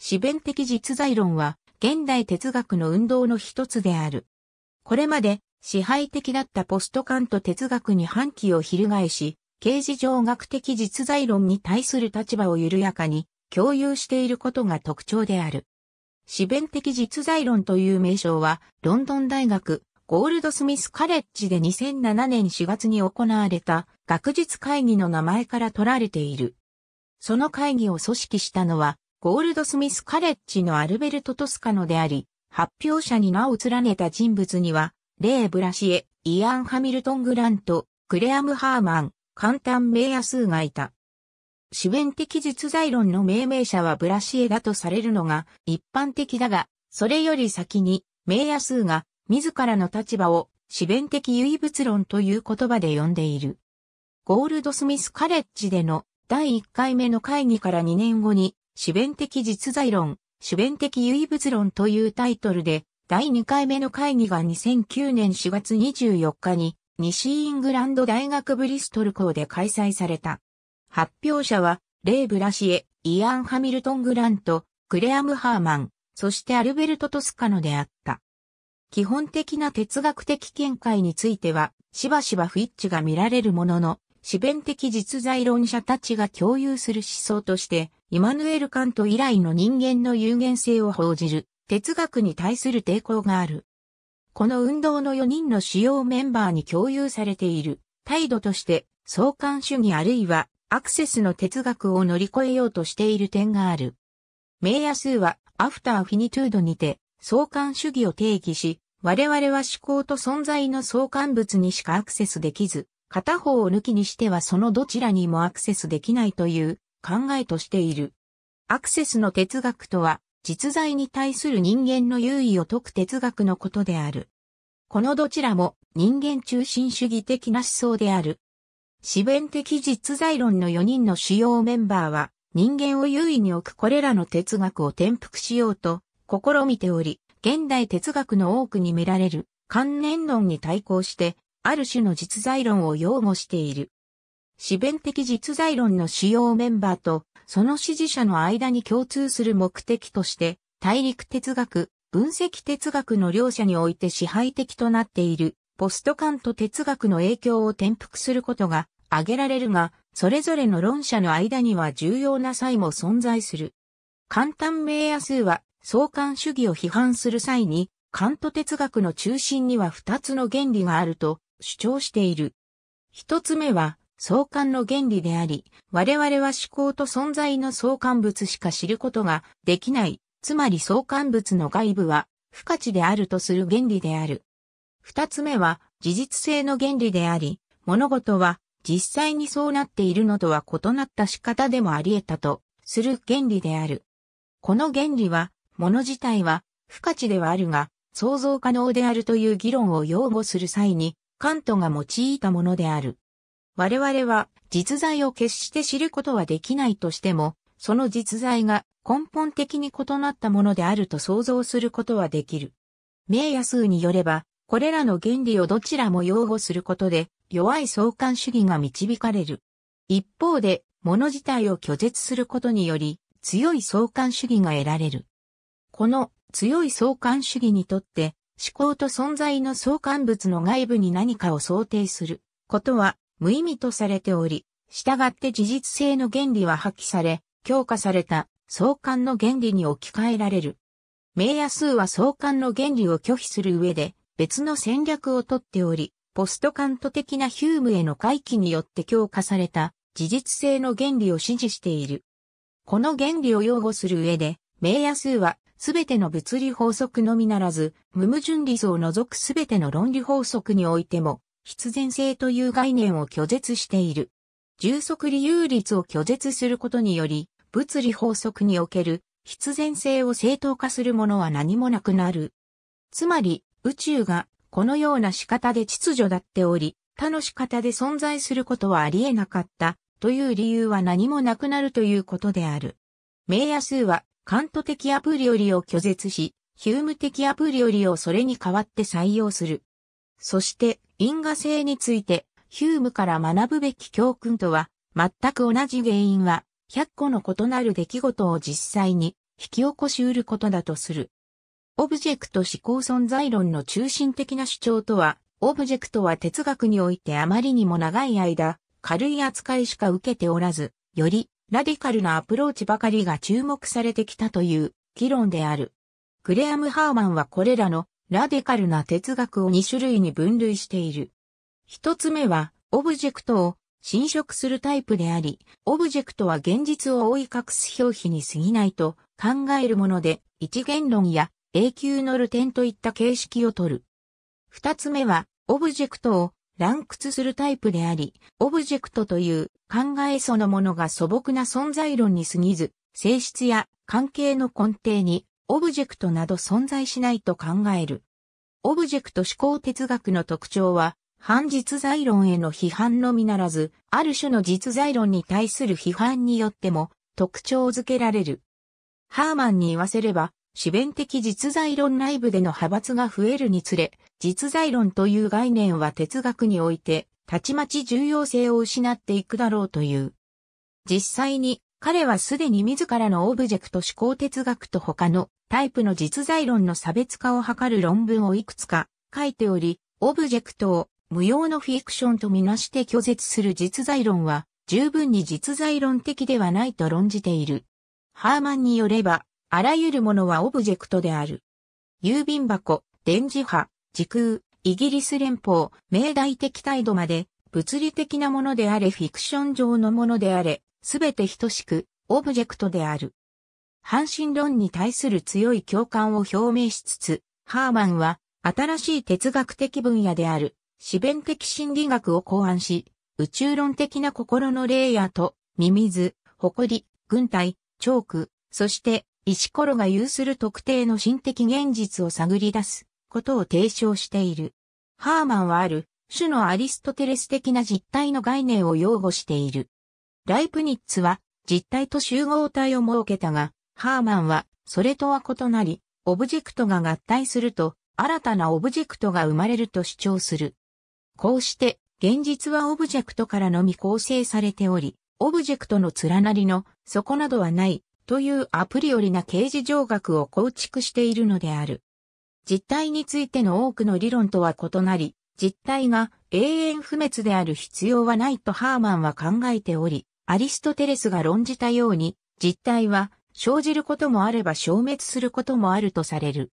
四弁的実在論は、現代哲学の運動の一つである。これまで、支配的だったポストカント哲学に反旗を翻し、形事上学的実在論に対する立場を緩やかに共有していることが特徴である。四弁的実在論という名称は、ロンドン大学、ゴールドスミスカレッジで2007年4月に行われた学術会議の名前から取られている。その会議を組織したのは、ゴールドスミスカレッジのアルベルト・トスカノであり、発表者に名を連ねた人物には、レイ・ブラシエ、イアン・ハミルトン・グラント、クレアム・ハーマン、簡単名野数がいた。主演的実在論の命名者はブラシエだとされるのが一般的だが、それより先に、名野数が自らの立場を主弁的唯物論という言葉で呼んでいる。ゴールドスミスカレッジでの第1回目の会議から2年後に主弁的実在論、主弁的唯物論というタイトルで、第2回目の会議が2009年4月24日に、西イングランド大学ブリストル校で開催された。発表者は、レイ・ブラシエ、イアン・ハミルトン・グラント、クレアム・ハーマン、そしてアルベルト・トスカノであった。基本的な哲学的見解については、しばしば不一致が見られるものの、自弁的実在論者たちが共有する思想として、イマヌエル・カント以来の人間の有限性を報じる、哲学に対する抵抗がある。この運動の4人の主要メンバーに共有されている、態度として、相関主義あるいは、アクセスの哲学を乗り越えようとしている点がある。名野数は、アフターフィニトゥードにて、相関主義を定義し、我々は思考と存在の相関物にしかアクセスできず、片方を抜きにしてはそのどちらにもアクセスできないという考えとしている。アクセスの哲学とは、実在に対する人間の優位を解く哲学のことである。このどちらも人間中心主義的な思想である。自弁的実在論の4人の主要メンバーは、人間を優位に置くこれらの哲学を転覆しようと試みており、現代哲学の多くに見られる観念論に対抗してある種の実在論を擁護している。思弁的実在論の主要メンバーと、その支持者の間に共通する目的として、大陸哲学、分析哲学の両者において支配的となっている、ポストカント哲学の影響を転覆することが挙げられるが、それぞれの論者の間には重要な差異も存在する。簡単名野数は、相関主義を批判する際に、カント哲学の中心には二つの原理があると主張している。一つ目は、相関の原理であり、我々は思考と存在の相関物しか知ることができない、つまり相関物の外部は不可知であるとする原理である。二つ目は、事実性の原理であり、物事は実際にそうなっているのとは異なった仕方でもあり得たとする原理である。この原理は、物自体は不可知ではあるが、想像可能であるという議論を擁護する際にカントが用いたものである。我々は実在を決して知ることはできないとしても、その実在が根本的に異なったものであると想像することはできる。名野数によれば、これらの原理をどちらも擁護することで、弱い相関主義が導かれる。一方で、物自体を拒絶することにより、強い相関主義が得られる。この強い相関主義にとって、思考と存在の相関物の外部に何かを想定することは無意味とされており、従って事実性の原理は破棄され、強化された相関の原理に置き換えられる。名野数は相関の原理を拒否する上で別の戦略をとっており、ポストカント的なヒュームへの回帰によって強化された事実性の原理を支持している。この原理を擁護する上で、名野数はすべての物理法則のみならず、無矛盾理想を除くすべての論理法則においても、必然性という概念を拒絶している。充足理由率を拒絶することにより、物理法則における必然性を正当化するものは何もなくなる。つまり、宇宙がこのような仕方で秩序だっており、他の仕方で存在することはありえなかったという理由は何もなくなるということである。名野数はカント的アプリよりを拒絶し、ヒューム的アプリよりをそれに代わって採用する。そして、因果性について、ヒュームから学ぶべき教訓とは、全く同じ原因は、100個の異なる出来事を実際に引き起こし得ることだとする。オブジェクト思考存在論の中心的な主張とは、オブジェクトは哲学においてあまりにも長い間、軽い扱いしか受けておらず、よりラディカルなアプローチばかりが注目されてきたという議論である。グレアム・ハーマンはこれらのラディカルな哲学を2種類に分類している。一つ目は、オブジェクトを侵食するタイプであり、オブジェクトは現実を覆い隠す表皮に過ぎないと考えるもので、一元論や永久のルテンといった形式をとる。二つ目は、オブジェクトを乱屈するタイプであり、オブジェクトという考えそのものが素朴な存在論に過ぎず、性質や関係の根底にオブジェクトなど存在しないと考える。オブジェクト思考哲学の特徴は、反実在論への批判のみならず、ある種の実在論に対する批判によっても特徴づけられる。ハーマンに言わせれば、主弁的実在論内部での派閥が増えるにつれ、実在論という概念は哲学において、たちまち重要性を失っていくだろうという。実際に、彼はすでに自らのオブジェクト思考哲学と他のタイプの実在論の差別化を図る論文をいくつか書いており、オブジェクトを無用のフィクションとみなして拒絶する実在論は十分に実在論的ではないと論じている。ハーマンによれば、あらゆるものはオブジェクトである。郵便箱、電磁波、時空、イギリス連邦、明大的態度まで、物理的なものであれフィクション上のものであれ、すべて等しく、オブジェクトである。半身論に対する強い共感を表明しつつ、ハーマンは、新しい哲学的分野である、思弁的心理学を考案し、宇宙論的な心のレイヤーと、ミミズ、誇り、軍隊、チョーク、そして石ころが有する特定の心的現実を探り出すことを提唱している。ハーマンはある種のアリストテレス的な実体の概念を擁護している。ライプニッツは実体と集合体を設けたが、ハーマンはそれとは異なり、オブジェクトが合体すると新たなオブジェクトが生まれると主張する。こうして現実はオブジェクトからのみ構成されており、オブジェクトの連なりの底などはないというアプリよりな刑事上学を構築しているのである。実体についての多くの理論とは異なり、実体が永遠不滅である必要はないとハーマンは考えており、アリストテレスが論じたように、実体は生じることもあれば消滅することもあるとされる。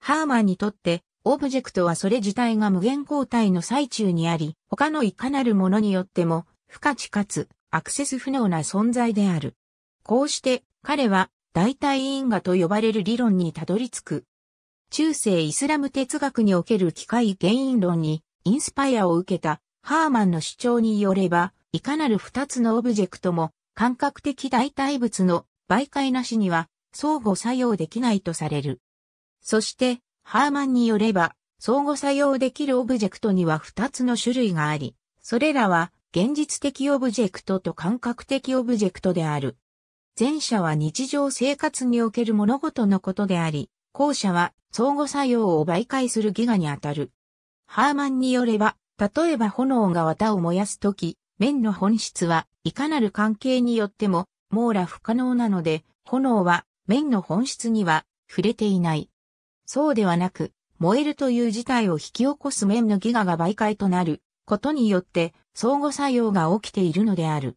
ハーマンにとって、オブジェクトはそれ自体が無限交代の最中にあり、他のいかなるものによっても、不可知かつアクセス不能な存在である。こうして、彼は代替因果と呼ばれる理論にたどり着く。中世イスラム哲学における機械原因論にインスパイアを受けたハーマンの主張によれば、いかなる二つのオブジェクトも感覚的代替物の媒介なしには相互作用できないとされる。そして、ハーマンによれば、相互作用できるオブジェクトには二つの種類があり、それらは現実的オブジェクトと感覚的オブジェクトである。前者は日常生活における物事のことであり、後者は相互作用を媒介するギガにあたる。ハーマンによれば、例えば炎が綿を燃やすとき、面の本質はいかなる関係によっても網羅不可能なので、炎は面の本質には触れていない。そうではなく、燃えるという事態を引き起こす面のギガが媒介となることによって相互作用が起きているのである。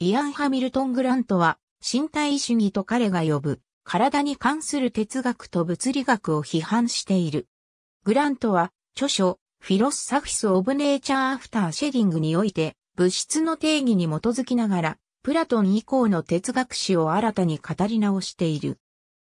イアン・ハミルトン・グラントは身体主義と彼が呼ぶ、体に関する哲学と物理学を批判している。グラントは、著書、フィロスサフィス・オブ・ネーチャー・アフター・シェディングにおいて、物質の定義に基づきながら、プラトン以降の哲学史を新たに語り直している。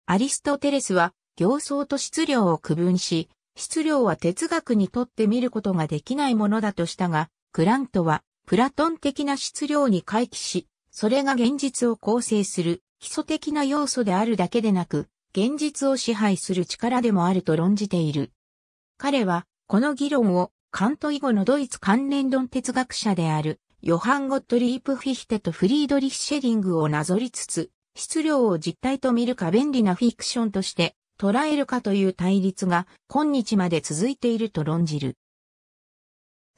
アリストテレスは、行僧と質量を区分し、質量は哲学にとって見ることができないものだとしたが、グラントは、プラトン的な質量に回帰し、それが現実を構成する基礎的な要素であるだけでなく、現実を支配する力でもあると論じている。彼は、この議論を、カント以後のドイツ関連論哲学者である、ヨハン・ゴットリープ・フィヒテとフリードリッシェリングをなぞりつつ、質量を実体と見るか便利なフィクションとして捉えるかという対立が今日まで続いていると論じる。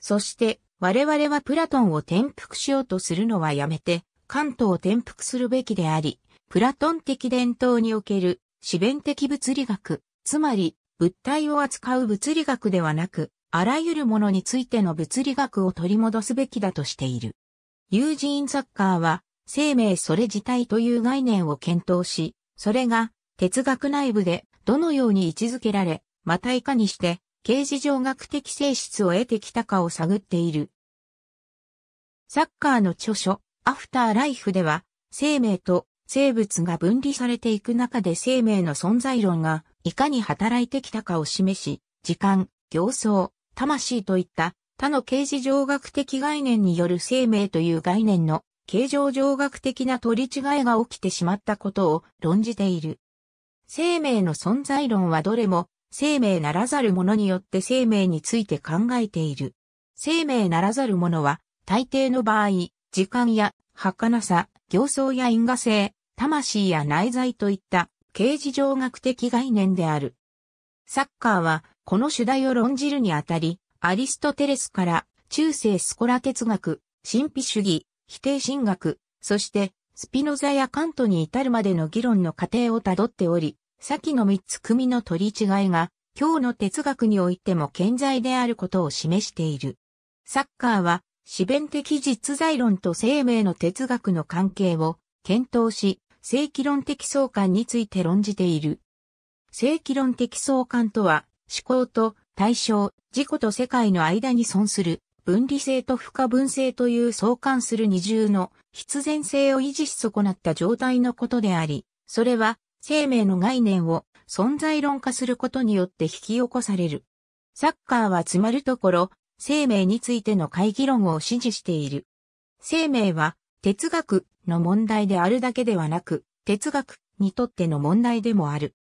そして我々はプラトンを転覆しようとするのはやめて、関東を転覆するべきであり、プラトン的伝統における、四弁的物理学、つまり、物体を扱う物理学ではなく、あらゆるものについての物理学を取り戻すべきだとしている。ユージーン・サッカーは、生命それ自体という概念を検討し、それが哲学内部でどのように位置づけられ、またいかにして形事上学的性質を得てきたかを探っている。サッカーの著書、アフターライフでは、生命と生物が分離されていく中で生命の存在論がいかに働いてきたかを示し、時間、行相、魂といった他の形事上学的概念による生命という概念の形状上学的な取り違いが起きてしまったことを論じている。生命の存在論はどれも生命ならざる者によって生命について考えている。生命ならざる者は大抵の場合、時間や儚さ、形相や因果性、魂や内在といった形事上学的概念である。サッカーはこの主題を論じるにあたり、アリストテレスから中世スコラ哲学、神秘主義、否定神学、そしてスピノザやカントに至るまでの議論の過程をたどっており、先の三つ組の取り違いが今日の哲学においても健在であることを示している。サッカーは四弁的実在論と生命の哲学の関係を検討し、正規論的相関について論じている。正規論的相関とは、思考と対象、自己と世界の間に存する分離性と不可分性という相関する二重の必然性を維持し損なった状態のことであり、それは生命の概念を存在論化することによって引き起こされる。サッカーはつまるところ、生命についての会議論を支持している。生命は哲学の問題であるだけではなく、哲学にとっての問題でもある。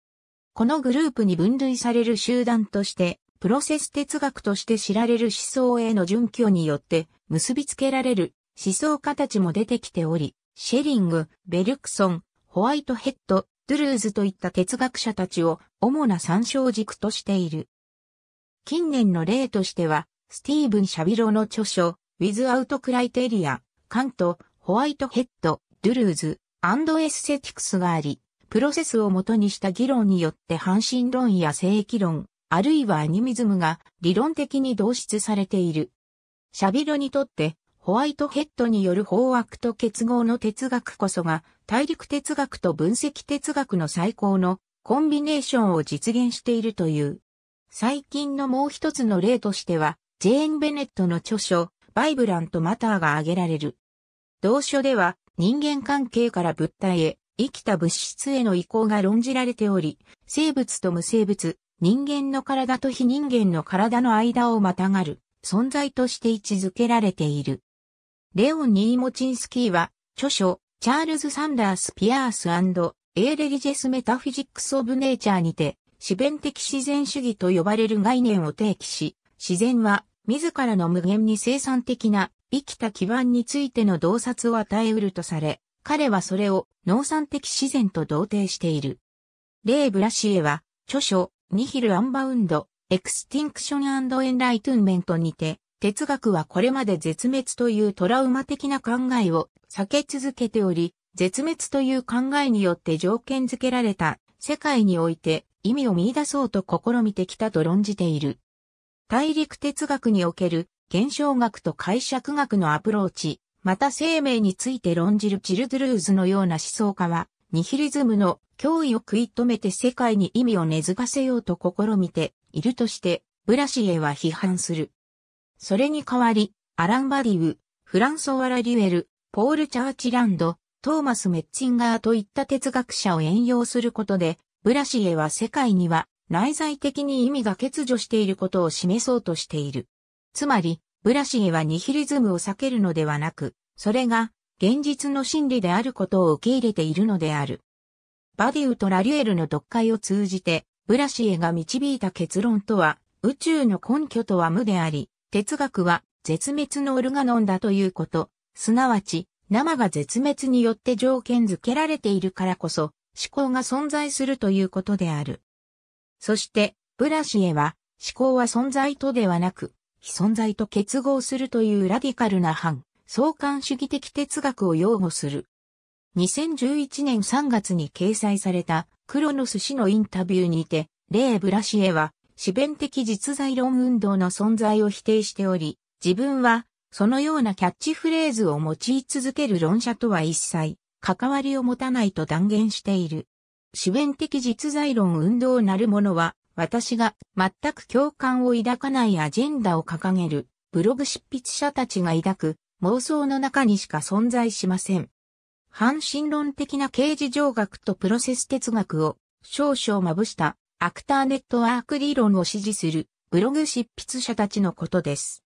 このグループに分類される集団として、プロセス哲学として知られる思想への準拠によって結びつけられる思想家たちも出てきており、シェリング、ベルクソン、ホワイトヘッド、ドゥルーズといった哲学者たちを主な参照軸としている。近年の例としては、スティーブン・シャビロの著書、ウィズ・アウト・クライテリア、カント、ホワイトヘッド、ドゥルーズ、アンドエスセティクスがあり、プロセスをもとにした議論によって半身論や正規論、あるいはアニミズムが理論的に導出されている。シャビロにとって、ホワイトヘッドによる法枠と結合の哲学こそが、大陸哲学と分析哲学の最高のコンビネーションを実現しているという。最近のもう一つの例としては、ジェーン・ベネットの著書、バイブラント・マターが挙げられる。同書では、人間関係から物体へ、生きた物質への移行が論じられており、生物と無生物、人間の体と非人間の体の間をまたがる、存在として位置づけられている。レオン・ニーモチンスキーは、著書、チャールズ・サンダース・ピアースエーレリジェス・メタフィジックス・オブ・ネイチャーにて、自弁的自然主義と呼ばれる概念を提起し、自然は自らの無限に生産的な生きた基盤についての洞察を与えうるとされ、彼はそれを農産的自然と同定している。レイ・ブラシエは、著書、ニヒル・アンバウンド、エクスティンクションエンライトゥンメントにて、哲学はこれまで絶滅というトラウマ的な考えを避け続けており、絶滅という考えによって条件づけられた世界において意味を見出そうと試みてきたと論じている。大陸哲学における現象学と解釈学のアプローチ、また生命について論じるチルドゥルーズのような思想家は、ニヒリズムの脅威を食い止めて世界に意味を根付かせようと試みているとして、ブラシエは批判する。それに代わり、アラン・バディウ、フランソワ・ラ・リュエル、ポール・チャーチランド、トーマス・メッツィンガーといった哲学者を援用することで、ブラシエは世界には内在的に意味が欠如していることを示そうとしている。つまり、ブラシゲはニヒリズムを避けるのではなく、それが現実の真理であることを受け入れているのである。バディウとラリュエルの読解を通じて、ブラシエが導いた結論とは、宇宙の根拠とは無であり、哲学は絶滅のオルガノンだということ、すなわち、生が絶滅によって条件づけられているからこそ、思考が存在するということである。そして、ブラシエは、思考は存在とではなく、非存在と結合するというラディカルな反、相関主義的哲学を擁護する。2011年3月に掲載された、クロノス氏のインタビューにて、レブラシエは、自弁的実在論運動の存在を否定しており、自分は、そのようなキャッチフレーズを用い続ける論者とは一切、関わりを持たないと断言している。主弁的実在論運動なるものは、私が全く共感を抱かないアジェンダを掲げる、ブログ執筆者たちが抱く妄想の中にしか存在しません。反神論的な刑事上学とプロセス哲学を少々まぶしたアクターネットワーク理論を支持するブログ執筆者たちのことです。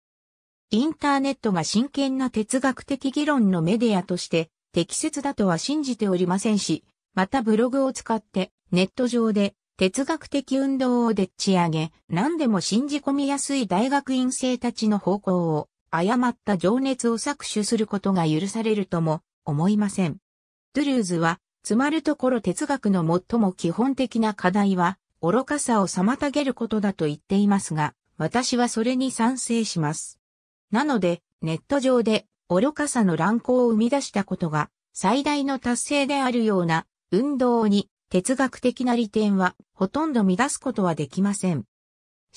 インターネットが真剣な哲学的議論のメディアとして適切だとは信じておりませんし、またブログを使ってネット上で哲学的運動をでっち上げ、何でも信じ込みやすい大学院生たちの方向を誤った情熱を搾取することが許されるとも思いません。ドゥルーズは、つまるところ哲学の最も基本的な課題は、愚かさを妨げることだと言っていますが、私はそれに賛成します。なので、ネット上で愚かさの乱行を生み出したことが最大の達成であるような運動に哲学的な利点はほとんど乱すことはできません。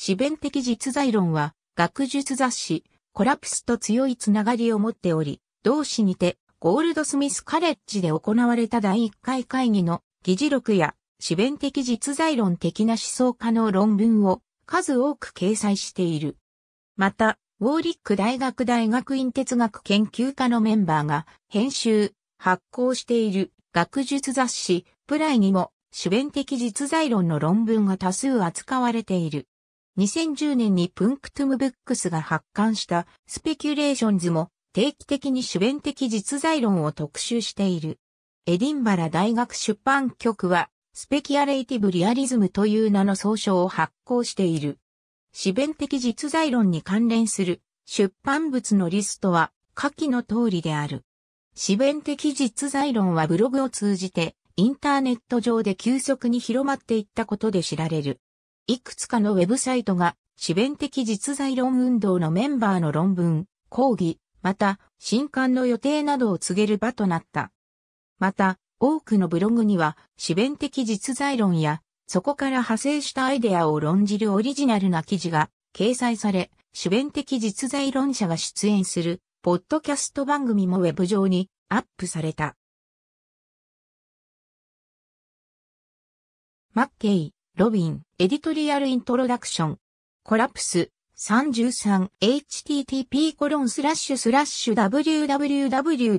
思弁的実在論は学術雑誌コラプスと強いつながりを持っており、同誌にてゴールドスミスカレッジで行われた第1回会議の議事録や思弁的実在論的な思想家の論文を数多く掲載している。また、ウォーリック大学大学院哲学研究科のメンバーが編集、発行している学術雑誌、プライにも、主弁的実在論の論文が多数扱われている。2010年にプンクトゥムブックスが発刊したスペキュレーションズも定期的に主弁的実在論を特集している。エディンバラ大学出版局はスペキュアレイティブリアリズムという名の総称を発行している。主弁的実在論に関連する出版物のリストは下記の通りである。四弁的実在論はブログを通じて、インターネット上で急速に広まっていったことで知られる。いくつかのウェブサイトが、四弁的実在論運動のメンバーの論文、講義、また、新刊の予定などを告げる場となった。また、多くのブログには、四弁的実在論や、そこから派生したアイデアを論じるオリジナルな記事が掲載され、主弁的実在論者が出演するポッドキャスト番組もウェブ上にアップされた。マッケイ、ロビン、エディトリアルイントロダクション、コラプス、33http コロンスラッシュスラッシュ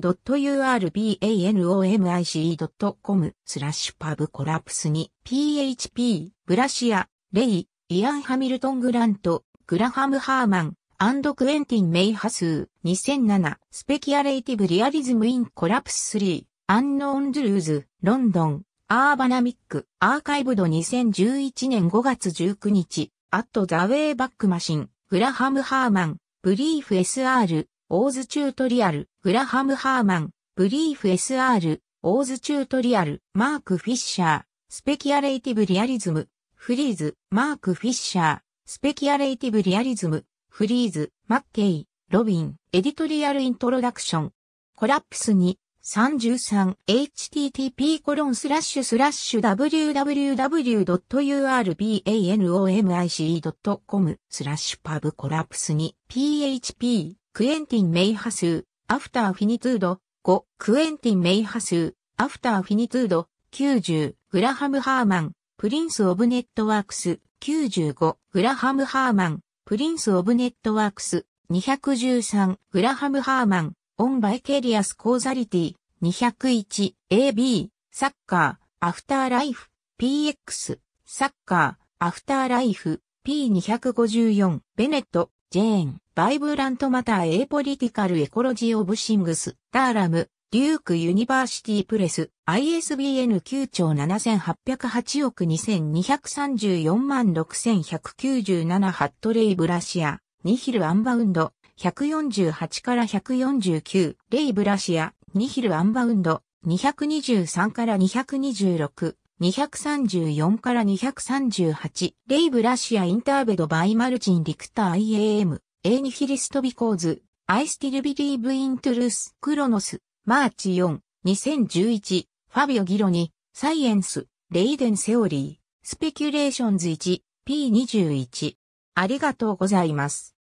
www.urbanomic.com スラッシュパブコラプスに php ブラシアレイイアン・ハミルトン・グラントグラハム・ハーマンアンド・クエンティン・メイハスー、2007、スペキアレイティブ・リアリズム・イン・コラプス3、アンノーン・ドゥルーズ、ロンドン、アーバナミック、アーカイブド2011年5月19日、アット・ザ・ウェイ・バック・マシン、グラハム・ハーマン、ブリーフ SR、オーズ・チュートリアル、グラハム・ハーマン、ブリーフ SR、オーズ・チュートリアル、マーク・フィッシャー、スペキアレイティブ・リアリズム、フリーズ、マーク・フィッシャー、スペキアレイティブ・リアリズム、フリーズ、マッケイ、ロビン、エディトリアルイントロダクション。コラプスに 33http コロンスラッシュスラッシュ w w w u r b a n o m i c c o m スラッシュパブコラプスに php クエンティンメイハスアフターフィニトゥード5クエンティンメイハスアフターフィニトゥード90グラハムハーマンプリンスオブネットワークス95グラハムハーマンプリンス・オブ・ネットワークス、213、グラハム・ハーマン、オン・バイケリアス・コーザリティ、201、AB、サッカー、アフターライフ、PX、サッカー、アフターライフ、P254、ベネット、ジェーン、バイブラントマター・エーポリティカルエコロジーオブシングス、ダーラム、ュークユニバーシティプレス、ISBN 9兆7808億2234万6197ハットレイブラシア、ニヒルアンバウンド、148から149、レイブラシア、ニヒルアンバウンド、223から226、234から238、レイブラシアインターベドバイマルチンリクター IAM、エーニヒリストビコーズ、アイスティルビリーブイントゥルース、クロノス、マーチ4、2011、ファビオ・ギロニ、サイエンス、レイデン・セオリー、スペキュレーションズ 1P21。ありがとうございます。